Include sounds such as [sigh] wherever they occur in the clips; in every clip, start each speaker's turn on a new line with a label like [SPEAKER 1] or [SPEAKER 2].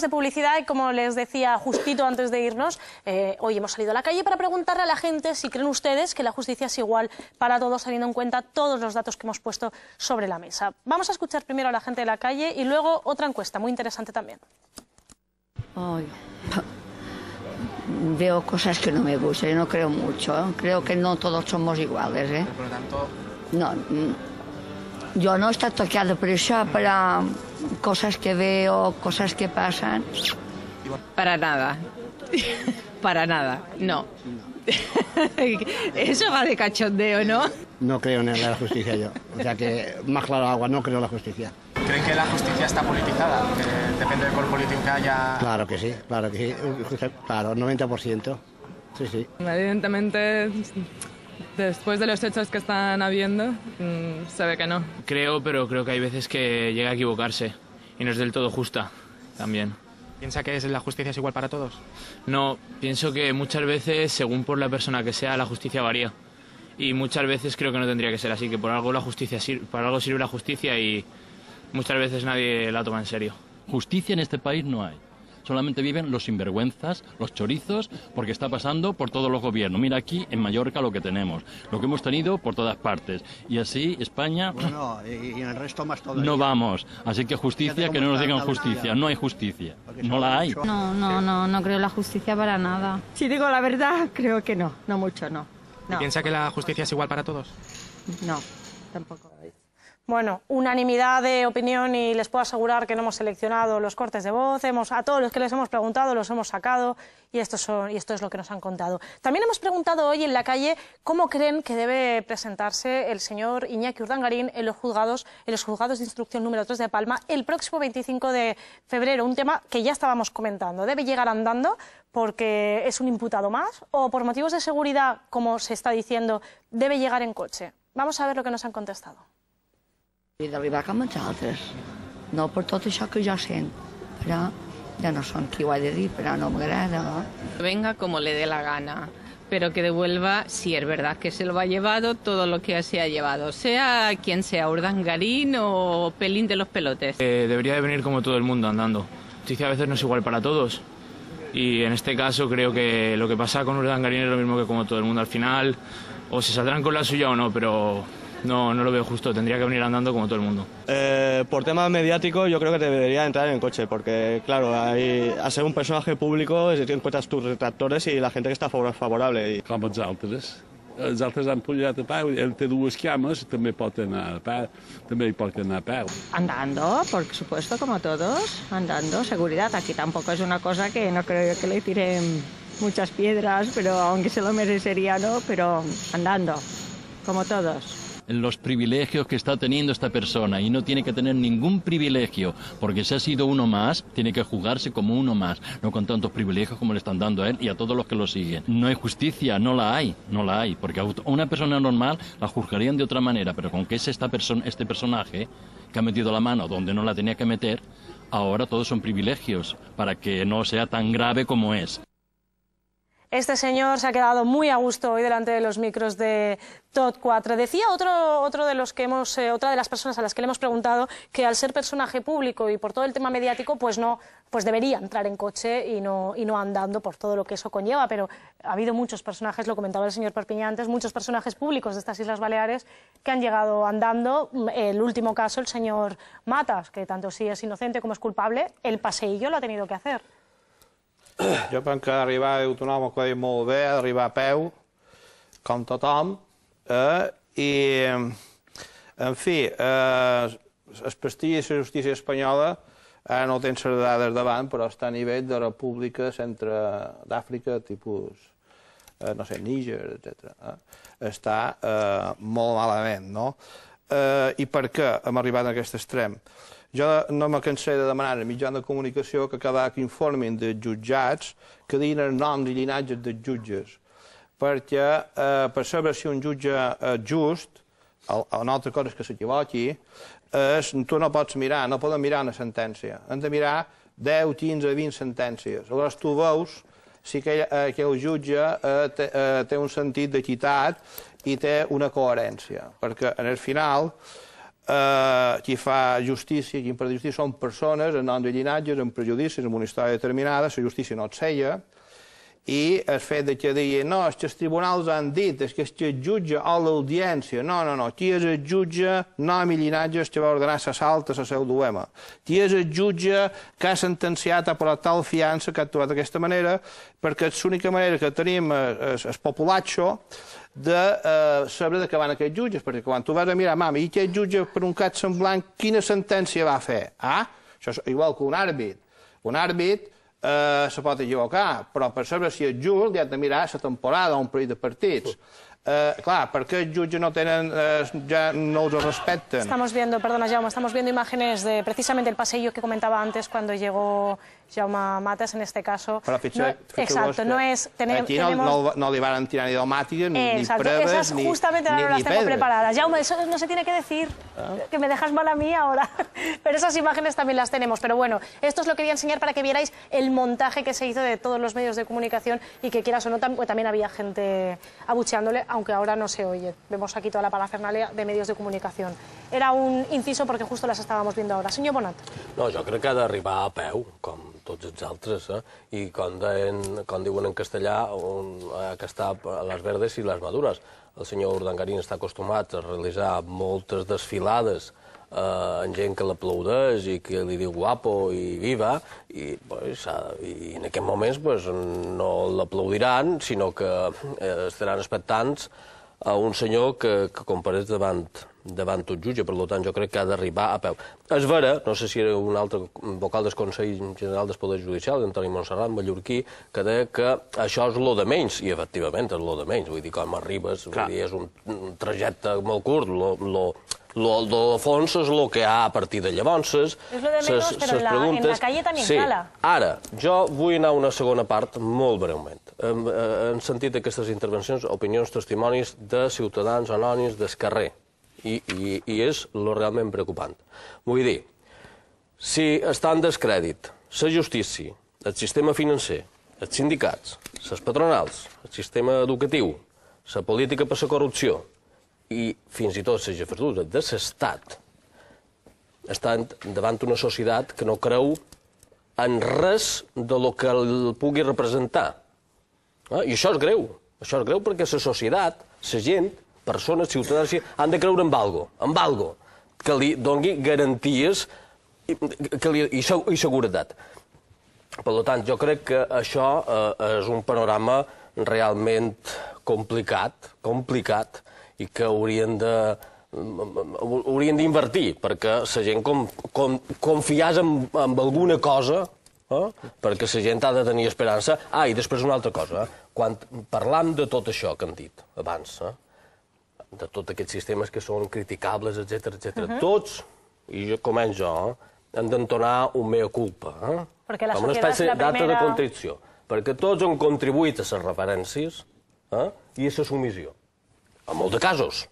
[SPEAKER 1] de publicidad y como les decía justito antes de irnos, eh, hoy hemos salido a la calle para preguntarle a la gente si creen ustedes que la justicia es igual para todos, teniendo en cuenta todos los datos que hemos puesto sobre la mesa. Vamos a escuchar primero a la gente de la calle y luego otra encuesta muy interesante también.
[SPEAKER 2] veo cosas que no me gustan, yo no creo mucho, ¿eh? creo que no todos somos iguales. ¿eh? Mm, yo no estoy toqueado por eso, para cosas que veo, cosas que pasan. Para nada.
[SPEAKER 1] Para nada, no. [laughs] Eso va de cachondeo, ¿no?
[SPEAKER 3] No creo en la justicia yo. O sea que más claro agua, no creo en la justicia.
[SPEAKER 2] ¿Creen que
[SPEAKER 1] la justicia está politizada? depende de cuál político haya...
[SPEAKER 3] Claro que sí, claro que sí. Claro, 90%. Sí, sí.
[SPEAKER 1] Evidentemente después de los hechos que están habiendo, mm, se ve que no.
[SPEAKER 3] Creo, pero creo que hay veces que llega a
[SPEAKER 2] equivocarse y no es del todo justa también. ¿Piensa que la justicia es igual para todos? No, pienso que muchas veces, según por la persona que sea, la justicia varía. Y muchas veces creo que no tendría que ser así, que por algo la justicia para algo sirve la justicia y muchas veces nadie la toma en serio. Justicia en este país no hay solamente viven los sinvergüenzas,
[SPEAKER 4] los chorizos, porque está pasando por todos los gobiernos. Mira aquí en Mallorca lo que tenemos, lo que hemos tenido por todas partes. Y así España...
[SPEAKER 3] y, en el resto más No
[SPEAKER 4] vamos. Así que justicia, que no nos digan justicia. No hay justicia. No la hay.
[SPEAKER 1] No, no, no, no creo la justicia para nada. Si digo la verdad, [laughs] creo que no. No mucho, no.
[SPEAKER 2] ¿Piensa que la justicia es igual
[SPEAKER 1] para todos? No, tampoco. Bueno, unanimidad de opinión y les puedo asegurar que no hemos seleccionado los cortes de voz, hemos, a todos los que les hemos preguntado los hemos sacado y esto, son, y esto es lo que nos han contado. También hemos preguntado hoy en la calle cómo creen que debe presentarse el señor Iñaki Urdangarín en los juzgados, en los juzgados de instrucción número 3 de Palma el próximo 25 de febrero, un tema que ya estábamos comentando. ¿Debe llegar andando porque es un imputado más o por motivos de seguridad, como se está diciendo, debe llegar en coche? Vamos a ver lo que nos han contestado
[SPEAKER 2] de d'arribar con los otros, no por todos això que ya sent, pero ya no son qui de dir, pero no
[SPEAKER 1] Venga como le dé la gana, pero que devuelva, si es verdad que se lo ha llevado, todo lo que se ha llevado, sea quien sea, garín o Pelín de los Pelotes.
[SPEAKER 2] Eh, debería de venir como todo el mundo andando. que a veces no es igual para todos. Y en este caso creo que lo que pasa con garín es lo mismo que con todo el mundo al final. O se saldrán con la suya o no, pero no, no lo veo justo, tendría que venir andando como todo el mundo. Eh, por tema mediático, yo creo que debería entrar en coche, porque claro, hay, a ser un personaje público encuentras
[SPEAKER 4] tus retractores y la gente que está favorable. Y... Com otros. Los otros han pujat a peu, ell té dues cames, también pot anar a
[SPEAKER 1] Andando, por supuesto, como todos, andando, seguridad. Aquí tampoco es una cosa que no creo que le tiren muchas piedras, pero aunque se lo merecería, ¿no? Pero andando, como todos
[SPEAKER 4] los privilegios que está teniendo esta persona y no tiene que tener ningún privilegio, porque si ha sido uno más, tiene que juzgarse como uno más, no con tantos privilegios como le están dando a él y a todos los que lo siguen. No hay justicia, no la hay, no la hay, porque a una persona normal la juzgarían de otra manera, pero con que es esta persona, este personaje que ha metido la mano donde no la tenía que meter, ahora todos son privilegios para que no sea tan grave como es.
[SPEAKER 1] Este señor se ha quedado muy a gusto hoy delante de los micros de tot 4. Decía otro, otro de los que hemos, eh, otra de las personas a las que le hemos preguntado que al ser personaje público y por todo el tema mediático, pues no, pues debería entrar en coche y no, y no andando por todo lo que eso conlleva. Pero ha habido muchos personajes, lo comentaba el señor Perpiñán antes, muchos personajes públicos de estas Islas Baleares que han llegado andando. El último caso, el señor Matas, que tanto si es inocente como es culpable, el paseillo lo ha tenido que hacer.
[SPEAKER 3] Jo penso que arribar a Autonom ho va molt bé, arribar a peu, com tothom, eh, i, en fi, eh, es pastilles la justícia espanyola ara eh, no tenen les dades davant, però està a nivell de república centre d'Àfrica, tipus, eh, no sé, Níger, etc. Eh? Està eh, molt malament, no? Eh, I per què hem arribat a aquest extrem? Eh, jo no me cansaré de demanar a mitjans de comunicació que cada que informin de jutjats que diguin els noms i llinatges dels jutges, perquè eh, per saber si un jutge és eh, just, o una altra cosa és que s'equivoqui, és, tu no pots mirar, no poden mirar una sentència. Hem de mirar 10, 15, 20 sentències. Aleshores tu veus si aquell, aquell jutge eh, té, eh, té un sentit d'equitat i té una coherència, perquè en el final Eh, qui fa justícia, qui impreta justícia, són persones en nom de llinatges, en prejudicis, en una història determinada, la justícia no et seia, i el fet de que deia no, és que els tribunals han dit, és que és que el jutge o l'audiència, no, no, no, qui és el jutge, nom i llinatge, és que va ordenar l'assalt a la seu d'UEMA. Qui és el jutge que ha sentenciat a per tal fiança que ha actuat d'aquesta manera, perquè és l'única manera que tenim el eh, populatxo de eh, saber de què van aquests jutges, perquè quan tu vas a mirar, mama, i aquest jutge per un cas semblant, quina sentència va fer? Ah, això és igual que un àrbit. Un àrbit eh, se pot equivocar, però per saber si és just ja ha de mirar la temporada, un parell de partits. Sí. Eh, claro, clar, perquè els no tenen... Eh, no Estamos
[SPEAKER 1] viendo, perdona, Jaume, estamos viendo imágenes de precisamente el pasillo que comentaba antes cuando llegó Jaume Matas, en este caso. Para fixa, no, exacto, no es... Tener, no,
[SPEAKER 3] le van a tirar ni domáticas, ni, esas justamente ahora las tengo preparadas.
[SPEAKER 1] Jaume, eso no se tiene que decir, ah. que me dejas mal a mí ahora. [laughs] Pero esas imágenes también las tenemos. Pero bueno, esto es lo que quería enseñar para que vierais el montaje que se hizo de todos los medios de comunicación y que quieras o no, también había gente abucheándole aunque ahora no se oye. Vemos aquí toda la parafernalia de medios de comunicación. Era un inciso porque justo las estábamos viendo ahora. Señor Bonat.
[SPEAKER 4] No, jo crec que ha d'arribar a peu, com tots els altres, eh? i com, deien, com diuen en castellà, un, eh, que està a les verdes i les madures. El senyor Urdangarín està acostumat a realitzar moltes desfilades eh, gent que l'aplaudeix i que li diu guapo i viva, i, pues, i en aquest moments pues, no l'aplaudiran, sinó que eh, estaran expectants a un senyor que, que compareix davant, davant tot jutge, per tant jo crec que ha d'arribar a peu. És vera, no sé si era un altre vocal del Consell General del Poder Judicial, d'Antoni Montserrat, mallorquí, que deia que això és lo de menys, i efectivament és lo de menys, vull dir, com arribes, vull dir, és un, un trajecte molt curt, lo, lo, el de fons és el que hi ha a partir de llavors. És el de menys, però en la, preguntes... calle també sí. cala. Ara, jo vull anar a una segona part molt breument. En, eh, sentit d'aquestes intervencions, opinions, testimonis de ciutadans anònims del carrer. I, i, és lo realment preocupant. Vull dir, si està en descrèdit la justícia, el sistema financer, els sindicats, les patronals, el sistema educatiu, la política per la corrupció, i fins i tot la jefatura de l'Estat estan davant d'una societat que no creu en res de lo que el pugui representar. Ah, I això és greu. Això és greu perquè la societat, la gent, persones, ciutadans, han de creure en algo, en algo que li dongui garanties que li, i, i seguretat. Per tant, jo crec que això eh, és un panorama realment complicat, complicat, i que haurien de mm, mm, mm, haurien d'invertir, perquè la gent com, com, confiàs en, en alguna cosa, eh? perquè la gent ha de tenir esperança. Ah, i després una altra cosa. Eh? Quan parlam de tot això que hem dit abans, eh? de tots aquests sistemes que són criticables, etc etc. Uh -huh. tots, i jo començo jo, eh? hem d'entonar un mea culpa. Eh?
[SPEAKER 1] Perquè la Com una espècie d'alta primera... de
[SPEAKER 4] contrició. Perquè tots han contribuït a les referències eh? i a la submissió en molts de casos.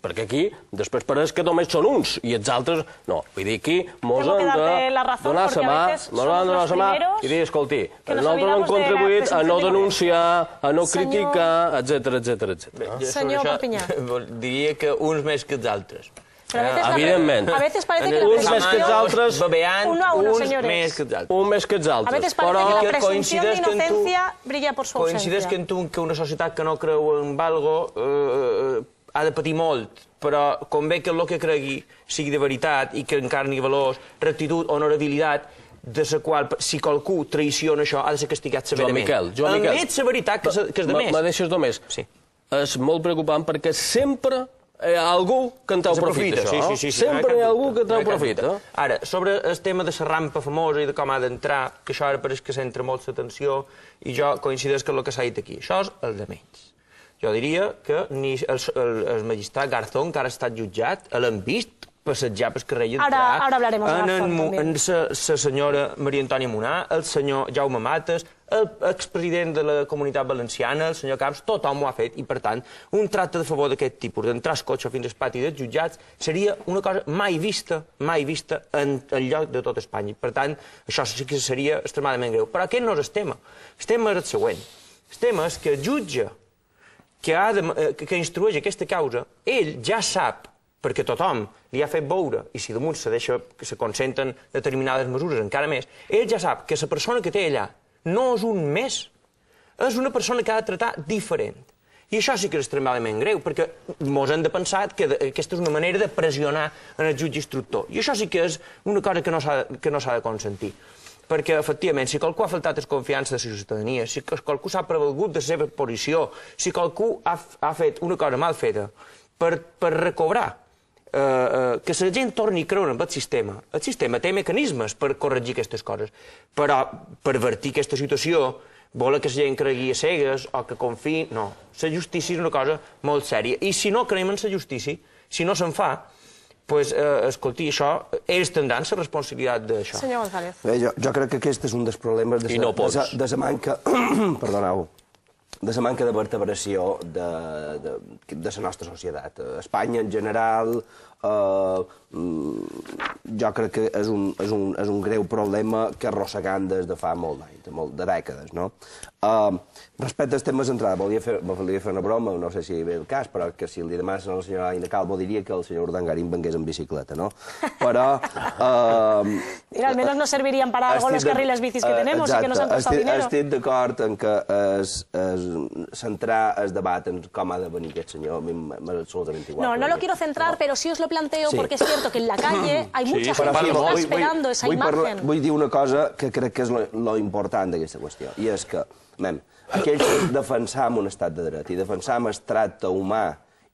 [SPEAKER 4] Perquè aquí després pareix que només són uns i els altres no. Vull dir, aquí mos han de donar la mà, mos han de donar la mà i dir, escolti, nosaltres hem contribuït a no denunciar, a no criticar, etc etc etc. Senyor això, [laughs]
[SPEAKER 2] Diria que uns més que els altres.
[SPEAKER 4] Però a veces ah, la- Evidentment. A veces parece que Uns més que els altres,
[SPEAKER 2] Babeant, Uno a uno, uns més que els altres. un més que els A vegades veces parece que la que presunción de coincides
[SPEAKER 1] tu- brilla por su ausencia. Coincides que,
[SPEAKER 2] en tu, que una societat que no creu en Valgo eh, eh, ha de patir molt, però convé que el que cregui sigui de veritat i que encarni valors, rectitud, honorabilitat, de la qual, si qualcú traïciona això, ha de ser castigat Joan severament. Miquel, Joan Miquel. Admet la veritat que, que és de més. Me deixes
[SPEAKER 4] només. Sí. És molt preocupant perquè sempre
[SPEAKER 2] hi eh, ha algú que en treu profit, això. Sí, sí, sí, sí, Sempre hi ha algú
[SPEAKER 4] que en treu profit. No?
[SPEAKER 2] Ara, sobre el tema de la rampa famosa i de com ha d'entrar, que això ara pareix que s'entra molt l'atenció, i jo coincideix que el que s'ha dit aquí, això és el de menys. Jo diria que ni el, el, el magistrat Garzón, que ara ha estat jutjat, l'han vist passejar pel carrer i entrar ara, ara en, en, Marfon, en la senyora Maria Antònia Monà, el senyor Jaume Mates, el expresident de la comunitat valenciana, el senyor Camps, tothom ho ha fet, i per tant, un tracte de favor d'aquest tipus, d'entrar al cotxe fins al pati dels jutjats, seria una cosa mai vista, mai vista en, en lloc de tot Espanya. Per tant, això sí que seria extremadament greu. Però aquest no és el tema. El tema és el següent. El tema és que el jutge que, ha de, eh, que instrueix aquesta causa, ell ja sap perquè tothom li ha fet veure, i si damunt se deixa que se concentren determinades mesures encara més, ell ja sap que la persona que té allà no és un més, és una persona que ha de tractar diferent. I això sí que és extremadament greu, perquè mos hem de pensar que aquesta és una manera de pressionar en el jutge instructor. I això sí que és una cosa que no s'ha no de consentir. Perquè, efectivament, si qualcú ha faltat desconfiança de la ciutadania, si qualcú s'ha prevalgut de la seva posició, si qualcú ha, ha fet una cosa mal feta, per, per recobrar Eh, eh, que la gent torni a creure en el sistema. El sistema té mecanismes per corregir aquestes coses, però pervertir aquesta situació, vol que la gent cregui a cegues o que confi... No, la justícia és una cosa molt sèria. I si no creiem en la justícia, si no se'n fa, pues, eh, escolti, això, ells tindran la responsabilitat d'això. Senyor González. Bé,
[SPEAKER 5] eh, jo, jo crec que aquest és un dels problemes de la no de de manca... [clears throat] Perdoneu de la manca de vertebració de, de, de la nostra societat. Espanya en general, eh, jo crec que és un, és un, és un greu problema que arrossegant des de fa molt d'anys, de, molt, de dècades, no? Uh, respecte als temes d'entrada, volia fer, volia fer una broma, no sé si ve el cas, però que si li demanessin a la senyora Aina Calvo diria que el senyor Urdangarín vengués en bicicleta, no? Però... Uh, [laughs]
[SPEAKER 1] Mira, almenys no servirien per a algo los carriles bicis que eh, tenemos exacte, i que nos han costat diners. dinero. Estic
[SPEAKER 5] d'acord en que es, es, centrar el debat en com ha de venir aquest senyor, a mi m'ha absolutament
[SPEAKER 1] igual. No, no lo quiero centrar, no. pero sí os lo planteo sí. porque es cierto que en la calle [clears throat] hay sí. mucha sí, però sí, molt. Vull, vull, esa vull, parlar,
[SPEAKER 5] vull dir una cosa que crec que és lo, lo important d'aquesta qüestió, i és que, men, aquells que defensam un estat de dret i defensam el tracte humà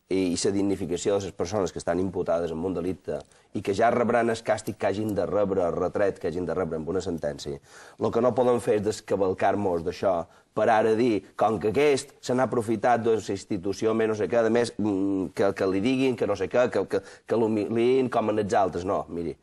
[SPEAKER 5] i, i la dignificació de les persones que estan imputades en un delicte i que ja rebran el càstig que hagin de rebre, el retret que hagin de rebre amb una sentència, el que no podem fer és descabalcar nos d'això per ara dir, com que aquest se n'ha aprofitat de la institució, més no sé què, a més, mm, que, que li diguin, que no sé què, que, que, que l'humilin com en els altres. No, miri,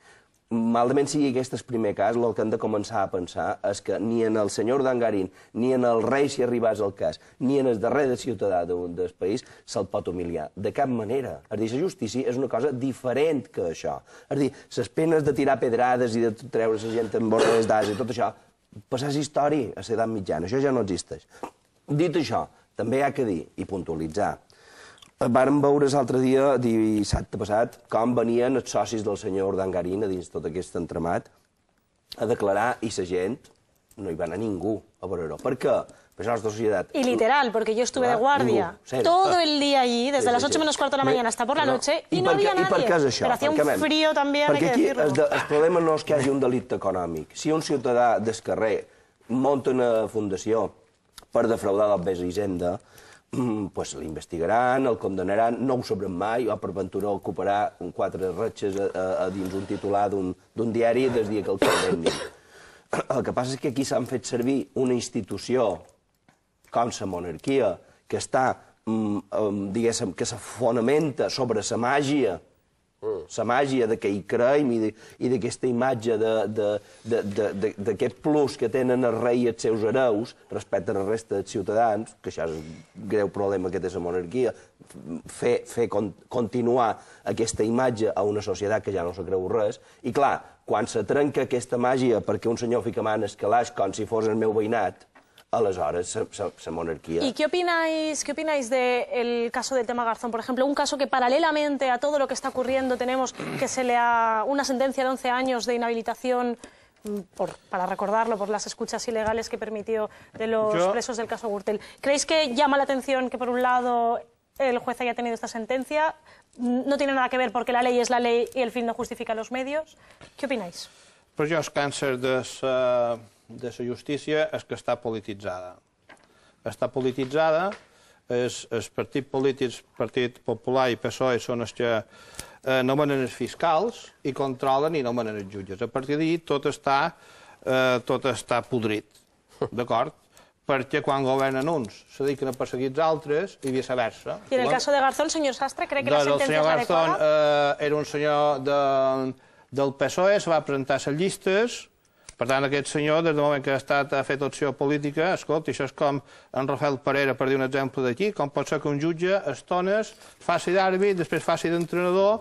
[SPEAKER 5] malament sigui aquest el primer cas, el que hem de començar a pensar és que ni en el senyor d'Angarín, ni en el rei si arribàs al cas, ni en el darrer de ciutadà d'un dels país se'l pot humiliar. De cap manera. És a dir, la justícia és una cosa diferent que això. És a dir, les penes de tirar pedrades i de treure la gent amb bordes d'as i tot això, passar història a l'edat mitjana. Això ja no existeix. Dit això, també hi ha que dir i puntualitzar Vam veure l'altre dia, dissabte passat, com venien els socis del senyor Dangarina dins tot aquest entramat a declarar i la gent no hi va anar ningú a veure-ho. Per què? Pues nuestra societat. I literal,
[SPEAKER 1] perquè jo estuve de guardia tot el dia allí, de les 8 menys cuarto de la mañana hasta por la noche, I no hi había nadie. I per què és això? Però hacía un frío també, Perquè aquí el,
[SPEAKER 5] problema no és que hi hagi un delicte econòmic. Si un ciutadà d'esquerrer monta una fundació per defraudar d'obvés Hisenda, Mm, pues, l'investigaran, el condenaran, no ho sabrem mai. va per ventura, ocuparà quatre ratxes a, a, a dins un titular d'un diari des dia que el condemni. El que passa és que aquí s'han fet servir una institució com la monarquia, que està, mm, diguéssim, que se fonamenta sobre la màgia Mm. màgia de que hi creiem i d'aquesta imatge d'aquest plus que tenen el rei i els seus hereus respecte a la resta dels ciutadans, que això és un greu problema que té la monarquia, fer, fer con, continuar aquesta imatge a una societat que ja no se creu res. I clar, quan se trenca aquesta màgia perquè un senyor fica mà en escalaix com si fos el meu veïnat, monarquía... ¿Y qué
[SPEAKER 1] opináis, qué opináis del caso del tema Garzón? Por ejemplo, un caso que paralelamente a todo lo que está ocurriendo tenemos que se le ha una sentencia de 11 años de inhabilitación mm, por, para recordarlo, por las escuchas ilegales que permitió de los presos del caso Gürtel. ¿Creéis que llama la atención que, por un lado, el juez haya tenido esta sentencia? Mm, no tiene nada que ver porque la ley es la ley y el fin no justifica los medios. ¿Qué opináis?
[SPEAKER 3] Pues yo os canso de... de la justícia és que està polititzada. Està polititzada, és, els partits polítics, Partit Popular i PSOE, són els que eh, nomenen els fiscals i controlen i nomenen els jutges. A partir d'ahir tot, està, eh, tot està podrit, [laughs] d'acord? perquè quan governen uns se dediquen a perseguir els altres i viceversa. I en el cas
[SPEAKER 1] de Garzón, senyor Sastre, crec que la doncs sentència és adequada? El senyor Garzón
[SPEAKER 3] eh, era un senyor de, del PSOE, se va presentar a les llistes, per tant, aquest senyor, des del moment que ha, estat, a fet acció política, escolta, això és com en Rafael Parera, per dir un exemple d'aquí, com pot ser que un jutge, estones, faci d'àrbit, després faci d'entrenador,